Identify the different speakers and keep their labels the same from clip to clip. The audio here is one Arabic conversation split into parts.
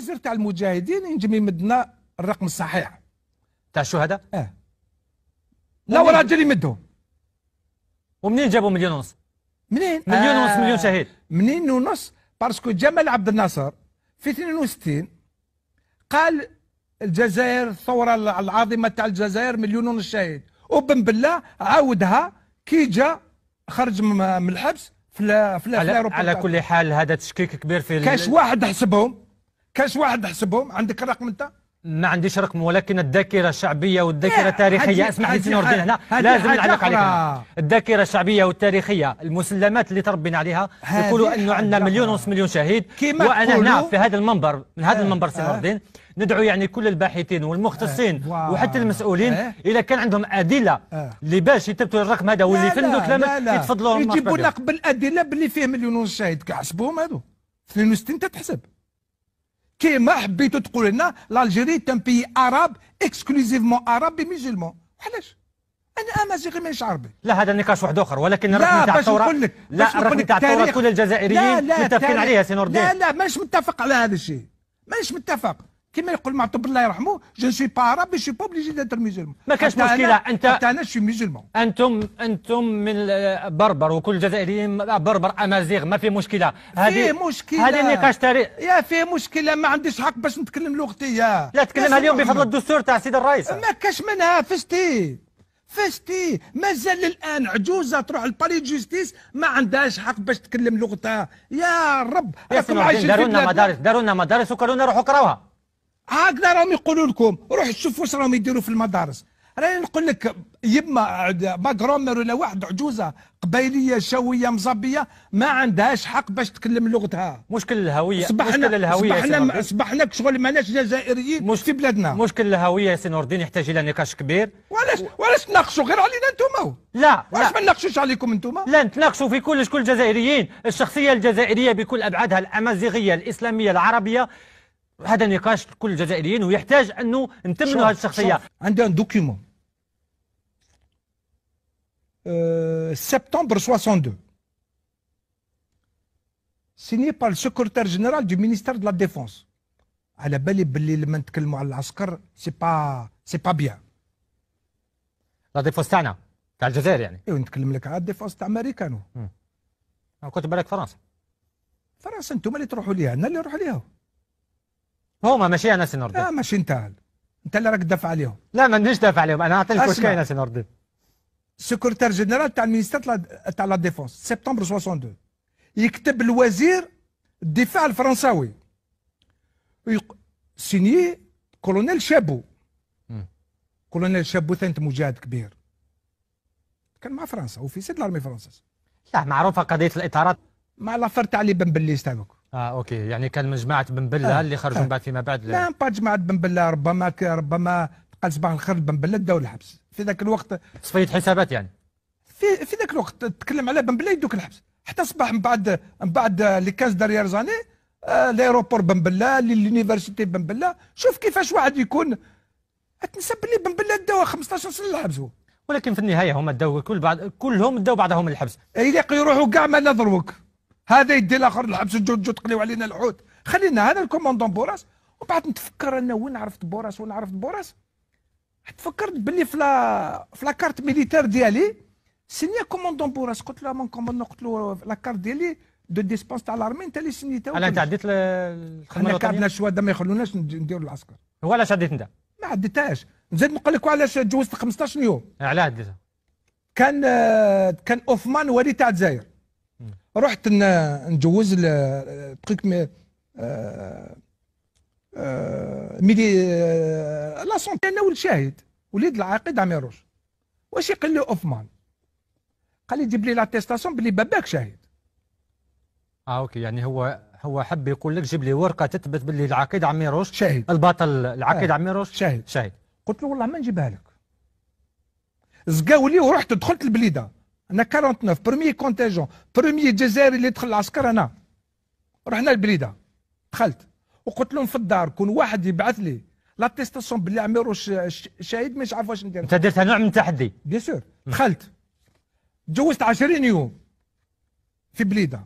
Speaker 1: الوزير تاع المجاهدين ينجم يمدنا الرقم الصحيح تاع الشهداء؟ اه لا راجل يمدهم ومنين جابوا مليون ونص؟ منين؟ مليون ونص آه مليون شهيد منين ونص باسكو جمال عبد الناصر في 62 قال الجزائر الثورة العظيمة تاع الجزائر مليون ونص شهيد وبن بالله عاودها كي جا خرج من الحبس في لا في على, على كل
Speaker 2: حال هذا تشكيك كبير في كاش
Speaker 1: واحد حسبهم
Speaker 2: كاش واحد حسبهم عندك الرقم انت ما عنديش رقم ولكن الذاكره الشعبيه والذاكره التاريخيه اسمح لي سي نور الدين هنا لازم نعلق عليك الذاكره الشعبيه والتاريخيه المسلمات اللي تربينا عليها يقولوا انه عندنا مليون ونص مليون شهيد وانا هنا في هذا المنبر من هذا آه، المنبر سي نور آه. الدين ندعو يعني كل الباحثين والمختصين آه. وحتى المسؤولين آه. اذا
Speaker 1: كان عندهم ادله آه. اللي باش يثبتوا الرقم هذا واللي فندوا كلامك يتفضلوا يجيبوا لنا قبل ادله باللي فيه مليون ونص شهيد كحسبوهم هذو 62 تتحسب كيما حبيتوا تقولوا لنا تان بي عرب اكسكلوزيفمون عرب بمسلمون علاش انا امازيغي مانيش عربي
Speaker 2: لا هذا نقاش واحد اخر ولكن الرقم تاع الثوره لا الرقم تاع الثوره كل الجزائريين متفقين عليها سي نور الدين لا
Speaker 1: لا مانيش متفق على هذا الشيء مانيش متفق كما يقول معطوب الله يرحمه جو سوي با عربي سوي با اوبليجي داتر ميزولمون ما كانش مشكله انت حتى انا
Speaker 2: سوي ميزولمون انتم انتم من بربر وكل الجزائريين بربر امازيغ ما في مشكله هذه فيه مشكله هذه نقاش
Speaker 1: تاريخ يا فيه مشكله ما عنديش حق باش نتكلم لغتي يا لا تكلمها اليوم بفضل الدستور تاع السيد الرئيس ما كاش منها فستي فستي مازال الان عجوزه تروح لباري جوستيس ما عندهاش حق باش تكلم لغتها يا رب يا راكم داروا لنا مدارس داروا لنا مدارس وكلونا روحوا قراوها هكذا راهم يقولوا لكم روح شوف واش راهم يديروا في المدارس راني نقول لك يما ما جرامر ولا واحد عجوزه قبيليه شويه مزبيه ما عندهاش حق باش تكلم لغتها مشكل الهويه مشكل الهويه اصبحنا
Speaker 2: اصبحنا شغل ماناش جزائريين مش في بلادنا مشكل الهويه سي نور الدين يحتاج الى نقاش كبير وعلاش وعلاش تناقشوا غير علينا انتم لا وعلاش ما نناقشوش عليكم انتم لا نتناقشوا في كل شكون الجزائريين الشخصيه الجزائريه بكل ابعادها الامازيغيه الاسلاميه العربيه هذا نقاش كل الجزائريين ويحتاج انه نتمنوا هذه الشخصيه
Speaker 1: عندي ان دوكيومون سبتمبر 62 سيني با السكرتير جنرال دو مينيستير دو لا ديفونس على بالي باللي لما نتكلموا على العسكر سي با سي با بيان لا ديفونس تاعنا
Speaker 2: تاع الجزائر يعني
Speaker 1: ايوا نتكلم لك على الديفونس تاع امريكانو كنت بالك فرنسا فرنسا انتم اللي تروحوا ليها انا اللي نروح ليها هما ماشي ناس النهارده لا ماشي انت انت اللي راك تدافع عليهم لا ما نديش دافع عليهم انا هعطيك وشكايه ناس النهارده سكرتير جنرال تاع المينيستير تاع لا ديفونس سبتمبر 62 يكتب الوزير الدفاع الفرنساوي ويق... سيني كولونيل شابو كولونيل شابو ثاني مجاهد كبير كان مع فرنسا وفي سيد لارمي فرنسا لا معروفه قضيه الاطارات مع لافير تاع لي بن بليست تاعك
Speaker 2: اه اوكي يعني كان من جماعه بن بله آه. اللي خرجوا آه. بعد فيما بعد لا من
Speaker 1: با جماعه بن بله ربما ربما قال صباح الخير بن بله داو الحبس في ذاك الوقت صفيه حسابات يعني في في ذاك الوقت تكلم على بن بله يدوك الحبس حتى صباح من بعد من بعد لي كاز داريير زاني آه، ليروبور بن بله لليونيفرسيتي بن بله شوف كيفاش واحد يكون تنسى بلي بن بله داو 15 سنه الحبس هو ولكن في النهايه هما داو كل بعض كلهم داو بعضهم الحبس لاقيو يروحوا كاع ما نظروك هذا يدي الاخر الحبس جوج جو تقليو علينا الحوت خلينا هذا الكوموندون بوراس وبعد نتفكر انا وين عرفت بوراس وين عرفت بوراس تفكرت باللي في لا في لاكارت كارت ميليتير ديالي سيني كوموندون بوراس قلت له من كوموندون قلت له لا كارت ديالي دو ديسبونس تاع الارمي انت اللي سنيتها انا انت عديت انا كعبنا شويه ما يخلوناش نديروا العسكر هو علاش عديت انت؟ ما عديتهاش نزيد نقول لك علاش تجوزت 15 يوم علاه عديتها كان آه، كان اوفمان ولي تاع الجزائر رحت نجوز ل بقيت آه، آه، ميدي آه، لا سونتي انا والشاهد شاهد وليد العاقد عميروش واش يقول لي اوفمان قال لي جيب لي لاتيستاسيون بلي باباك شاهد
Speaker 2: اه اوكي يعني هو هو حب يقول لك جيب لي ورقه تثبت بلي العقيد
Speaker 1: عميروش شاهد البطل العقيد آه. عميروش شاهد شاهد قلت له والله ما نجيبها لك زقاولي ورحت دخلت البليده انا 49 بروميي كونتاجون بروميي جزائري اللي دخل العسكر انا رحنا البليده دخلت وقلت لهم في الدار كون واحد يبعث لي لاتيستاسيون باللي عميرو شهيد مش عارف واش ندير انت درتها نوع من التحدي بيان سور دخلت تجوزت 20 يوم في بليده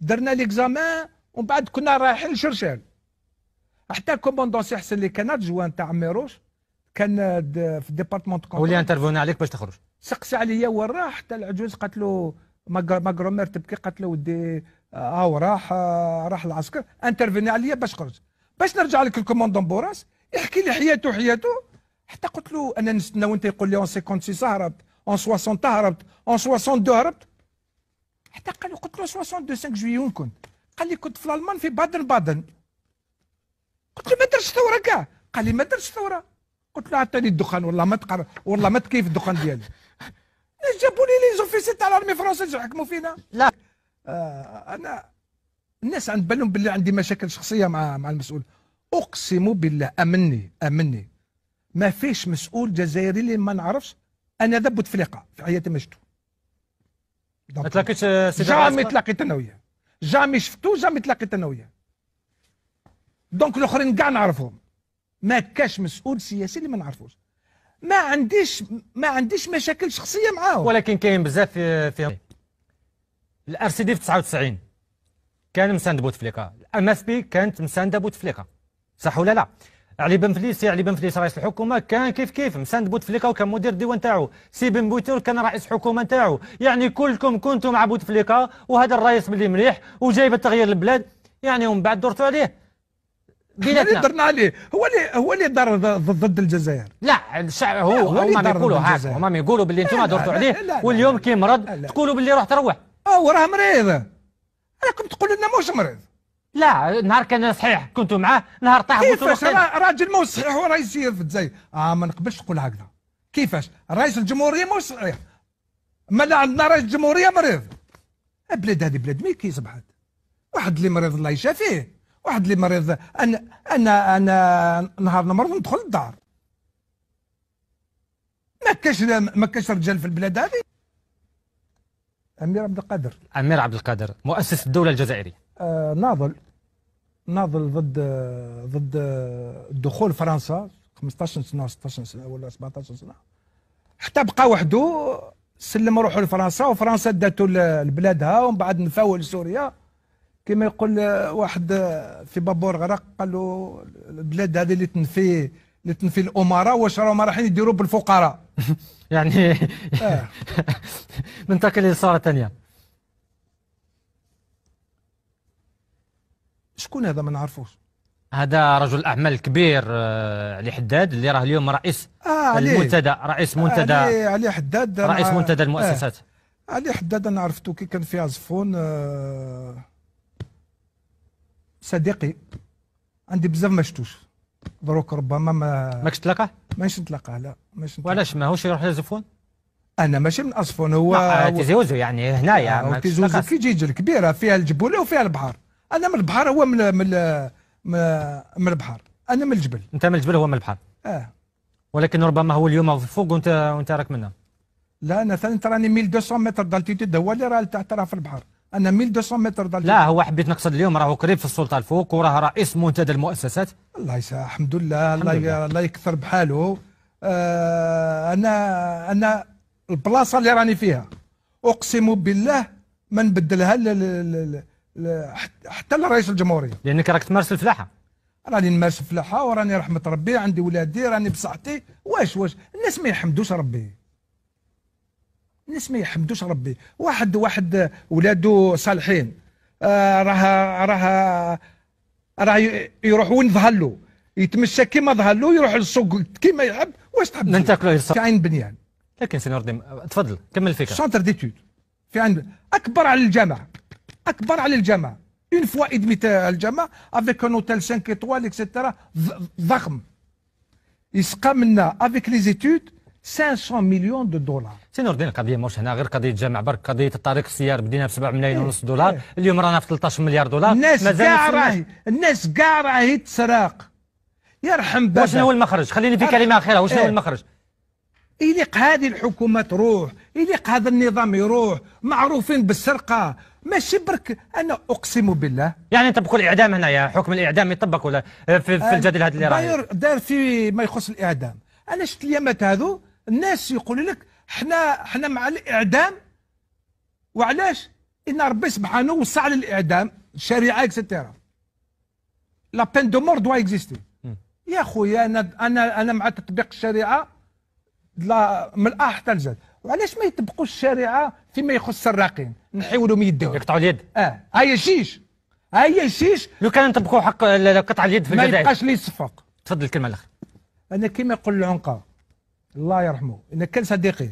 Speaker 1: درنا ليكزامان ومن بعد كنا رايحين لشرشال حتى كوموندون سي حسن اللي كان جوان تاع عميروش كان في ديبارتمون كونتر ولي
Speaker 2: انترفوني عليك باش تخرج
Speaker 1: سقس عليا وين راح حتى العجوز قالت له ما كرومير تبكي قالت له ودي هاو آه، آه، راح آه، راح العسكر انترفيني عليا باش خرج باش نرجع لك الكوموندون بوراس يحكي لي حياته حياته حتى قلت له انا نستنى وانت يقول لي اون 56 هربت اون 60 هربت اون 62 هربت حتى قال له قلت له 62 5 جويي وين كنت؟ قال لي كنت في الالمان في بادن بادن قلت له ما درتش ثوره كاع قال لي ما درتش ثوره قلت له عطاني الدخان والله ما تقر والله ما تكيف الدخان ديالي الجابوني لي زون في سيت على فرونسيز يحكموا فينا لا آه انا الناس عند بالهم باللي عندي مشاكل شخصيه مع مع المسؤول اقسم بالله امني امني ما فيش مسؤول جزائري اللي ما نعرفش انا ذا بوتفليقه في حياتي ما شفتو ما
Speaker 2: تلاقيتش آه، سيدي جامي تلاقيت
Speaker 1: انا وياه جامي شفتو جامي تلاقيت انا وياه دونك الاخرين كاع نعرفهم ما كاش مسؤول سياسي اللي ما نعرفوش ما عنديش ما عنديش مشاكل شخصيه معاه ولكن كاين بزاف في, في
Speaker 2: الار سي دي في 99 كان مساند بوتفليقه الام اف بي كانت مسانده بوتفليقه صح ولا لا علي بن فليس علي بن فليس رئيس الحكومه كان كيف كيف مساند بوتفليقه وكان مدير الديوان تاعو سي بن بوتور كان رئيس حكومه تاعو يعني كلكم كنتم مع بوتفليقه وهذا الرئيس باللي مليح وجايب التغيير للبلاد يعني ومن بعد درتوا عليه بيناتنا درنا
Speaker 1: عليه هو اللي هو اللي دار ضد الجزائر لا الشعب هو, هو هما بيقولوا هاك هما يقولوا باللي انتم درتوا عليه واليوم كي مرض تقولوا باللي روح تروح اه راه مريض راكم تقولوا لنا موش مريض لا نهار كان صحيح كنتوا معاه نهار طاح كيفاش راجل مو صحيح وراه يصير في الجزائر اه ما نقبلش تقول هكذا كيفاش رئيس الجمهوريه مو صحيح ما لا عندنا رئيس الجمهوريه مريض البلاد هذه بلاد ملكي صبحت واحد اللي مريض الله يشافيه واحد اللي مريض أنا أنا أنا نهار نمرض ندخل الدار ما كاش ما كاش رجال في البلاد هذه أمير عبد القادر
Speaker 2: أمير عبد القادر مؤسس الدولة الجزائرية
Speaker 1: آه ناضل ناضل ضد ضد دخول فرنسا 15 سنه 16 سنه ولا 17 سنه حتى بقى وحده سلم روحه لفرنسا وفرنسا داتو لبلادها ومن بعد نفاول سوريا كما يقول واحد في بابور غرق قال له البلاد هذه اللي تنفي اللي تنفي الامراء واش راهم رايحين يديروا بالفقراء
Speaker 2: يعني ننتقل للصوره الثانيه
Speaker 1: شكون هذا ما نعرفوش
Speaker 2: هذا رجل اعمال كبير آه، علي حداد اللي راه اليوم رئيس آه المنتدى رئيس آه، منتدى علي, علي حداد رئيس منتدى المؤسسات
Speaker 1: آه علي حداد انا عرفته كي كان في عزفون آه صديقي عندي بزاف ما شفتوش دروك ربما ما ماكش تلاقاه؟ ماش نتلاقاه لا ماش نتلاقاه وعلاش
Speaker 2: ماهوش يروح لزفون؟
Speaker 1: انا ماشي من اصفون هو آه، تيزوزو يعني هنايا يعني آه، تيزوزو كي جيجل كبيره فيها الجبوله وفيها البحر انا من البحر هو من من من البحر انا من الجبل
Speaker 2: انت من الجبل هو من البحر اه ولكن ربما هو اليوم فوق وانت وانت راك منه
Speaker 1: لا انا ثاني تراني 1200 متر دالتيتود هو اللي راه تحت راه في البحر انا 1200 متر ضل لا هو
Speaker 2: حبيت نقصد اليوم راهو قريب في السلطه الفوق وراه رئيس منتدى المؤسسات
Speaker 1: الله يسا الحمد لله الله, الله يكثر بحاله آه انا انا البلاصه اللي راني فيها اقسم بالله ما نبدلها حتى لرئيس الجمهوريه
Speaker 2: لانك راك تمارس الفلاحه
Speaker 1: راني نمارس الفلاحه وراني رحمه ربي عندي ولادي راني بصحتي واش واش الناس ما يحمدوش ربي الناس ما يحمدوش ربي واحد واحد ولادو صالحين راه راه راه يروح وين ظهر له يتمشى كيما ظهر له يروح للسوق كيما يحب واش تحب ننتقلوا الى عين بنيان لكن سي نورديم تفضل كمل الفكره سونتر ديتود في عين اكبر على الجامعه اكبر على الجامعه اون فوا ادميت الجامع الجامعه افيك ان اوتيل 5 ايطوال اكسترا ضخم يسقى منا افيك لي زيتود 500 مليون دو دولار
Speaker 2: سي نور الدين القضيه ماهوش هنا غير قضيه جامع برك قضيه الطريق السيار بدينا ب 7 ملايين ونص إيه. دولار إيه. اليوم رانا في 13 مليار دولار الناس كاع راهي
Speaker 1: الناس كاع راهي تسراق يرحم بابا واش هو المخرج خليني في كلمه اخيره واش هو إيه. المخرج يليق هذه الحكومة تروح يليق هذا النظام يروح معروفين بالسرقة ماشي برك أنا أقسم بالله يعني
Speaker 2: تبقوا الإعدام هنا يا حكم الإعدام يطبق ولا في, في آه، الجدل هذا اللي راه
Speaker 1: داير في ما يخص الإعدام أنا شفت اليامات هذو الناس يقول لك حنا حنا مع الاعدام وعلاش ان ربي سبحانه وسع للاعدام الشريعه اكسترا لا بين دو مور دوا اكزيستي يا خويا انا انا انا مع تطبيق الشريعه لا من الا حتى الزاد وعلاش ما يطبقوش الشريعه فيما يخص الراقين نحيولهم يدهم يقطعوا اليد اه هيا شيش هيا شيش لو كان نطبقوا حق قطع اليد في الجزائر ما يبقاش لي صفق تفضل الكلمه الاخر انا كيما يقول العنقه الله يرحمه انا كان صديقي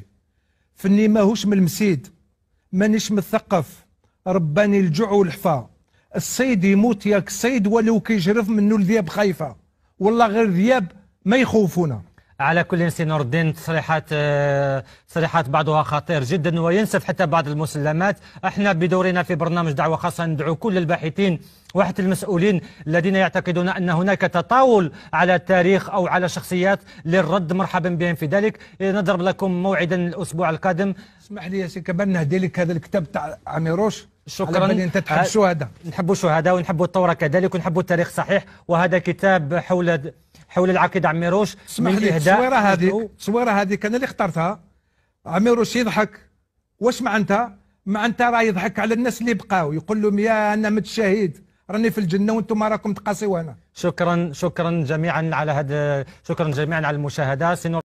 Speaker 1: فني ماهوش من المسيد مانيش مثقف رباني الجوع والحفا الصيد يموت ياك الصيد ولو كيجرف منه الذئاب خايفه والله غير ذئاب ما يخوفونا
Speaker 2: على كل سي نور الدين تصريحات آه، تصريحات بعضها خطير جدا وينسف حتى بعض المسلمات احنا بدورنا في برنامج دعوه خاصه ندعو كل الباحثين وحتى المسؤولين الذين يعتقدون ان هناك تطاول على التاريخ او على شخصيات للرد مرحبا بهم في ذلك نضرب لكم موعدا الاسبوع القادم اسمح لي يا سي كمال نهدي لك هذا الكتاب تاع عميروش شكرا على انت تحب الشهداء نحبوا الشهداء ونحبوا الثوره كذلك ونحبوا التاريخ صحيح وهذا
Speaker 1: كتاب حول حول العقيد عميروش اسمح لي التصويره هذه التصويره هذه انا اللي اخترتها عميروش يضحك واش معناتها معناتها راه يضحك على الناس اللي بقاو يقول لهم يا انا مت راني في الجنه وانتم راكم تقاسيو انا شكرا
Speaker 2: شكرا جميعا على هذا شكرا جميعا على المشاهده